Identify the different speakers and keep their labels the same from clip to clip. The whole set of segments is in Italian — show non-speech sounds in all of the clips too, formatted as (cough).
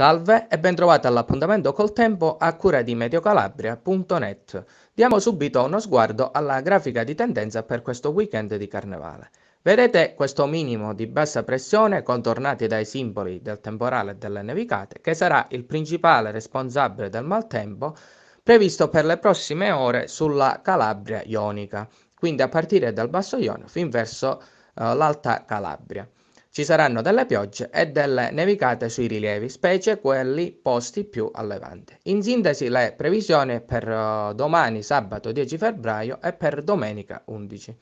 Speaker 1: Salve e bentrovati all'appuntamento col tempo a cura di mediocalabria.net. Diamo subito uno sguardo alla grafica di tendenza per questo weekend di carnevale. Vedete questo minimo di bassa pressione contornati dai simboli del temporale e delle nevicate che sarà il principale responsabile del maltempo previsto per le prossime ore sulla Calabria ionica, quindi a partire dal basso Ionio fin verso uh, l'alta Calabria. Ci saranno delle piogge e delle nevicate sui rilievi, specie quelli posti più a levante. In sintesi le previsioni per eh, domani sabato 10 febbraio e per domenica 11.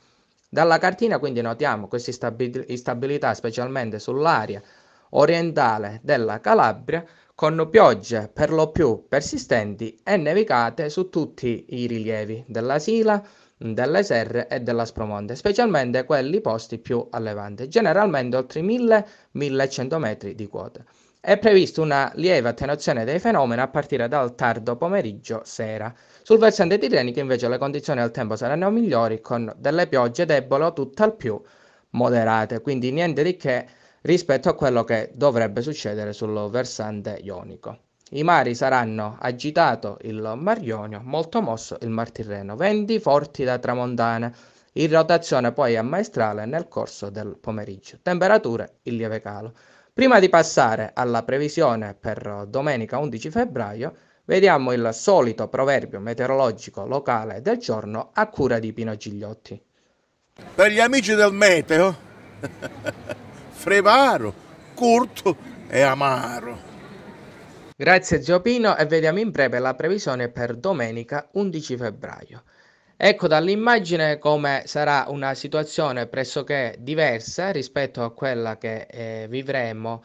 Speaker 1: Dalla cartina quindi notiamo questa instabilità specialmente sull'area orientale della Calabria con piogge per lo più persistenti e nevicate su tutti i rilievi della Sila, delle serre e della spromonte, specialmente quelli posti più a levante, generalmente oltre 1000-1100 metri di quota. È prevista una lieve attenuazione dei fenomeni a partire dal tardo pomeriggio sera. Sul versante tirrenico invece le condizioni del tempo saranno migliori con delle piogge debole o tutt'al più moderate, quindi niente di che rispetto a quello che dovrebbe succedere sul versante ionico. I mari saranno agitato il Mar Ionio, molto mosso il Mar Tirreno, venti forti da tramontana, in rotazione poi a maestrale nel corso del pomeriggio. Temperature il lieve calo. Prima di passare alla previsione per domenica 11 febbraio, vediamo il solito proverbio meteorologico locale del giorno a cura di Pino Gigliotti. Per gli amici del meteo, (laughs) frevaro, curto e amaro. Grazie Ziopino e vediamo in breve la previsione per domenica 11 febbraio. Ecco dall'immagine come sarà una situazione pressoché diversa rispetto a quella che eh, vivremo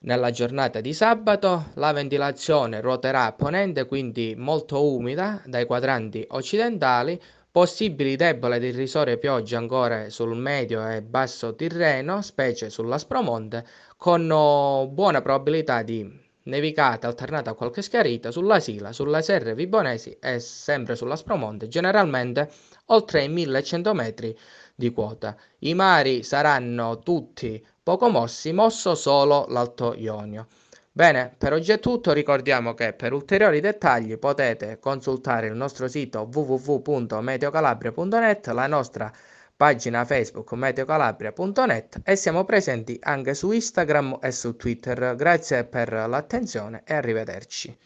Speaker 1: nella giornata di sabato. La ventilazione ruoterà a ponente, quindi molto umida dai quadranti occidentali, possibili debole ed irrisorie piogge ancora sul medio e basso Tirreno, specie sull'Aspromonte, con oh, buona probabilità di nevicata alternata a qualche schiarita sulla Sila, sulle serre vibonesi e sempre sulla Spromonte, generalmente oltre i 1100 metri di quota. I mari saranno tutti poco mossi, mosso solo l'Alto Ionio. Bene, per oggi è tutto, ricordiamo che per ulteriori dettagli potete consultare il nostro sito www.meteocalabria.net, la nostra pagina Facebook meteocalabria.net e siamo presenti anche su Instagram e su Twitter. Grazie per l'attenzione e arrivederci.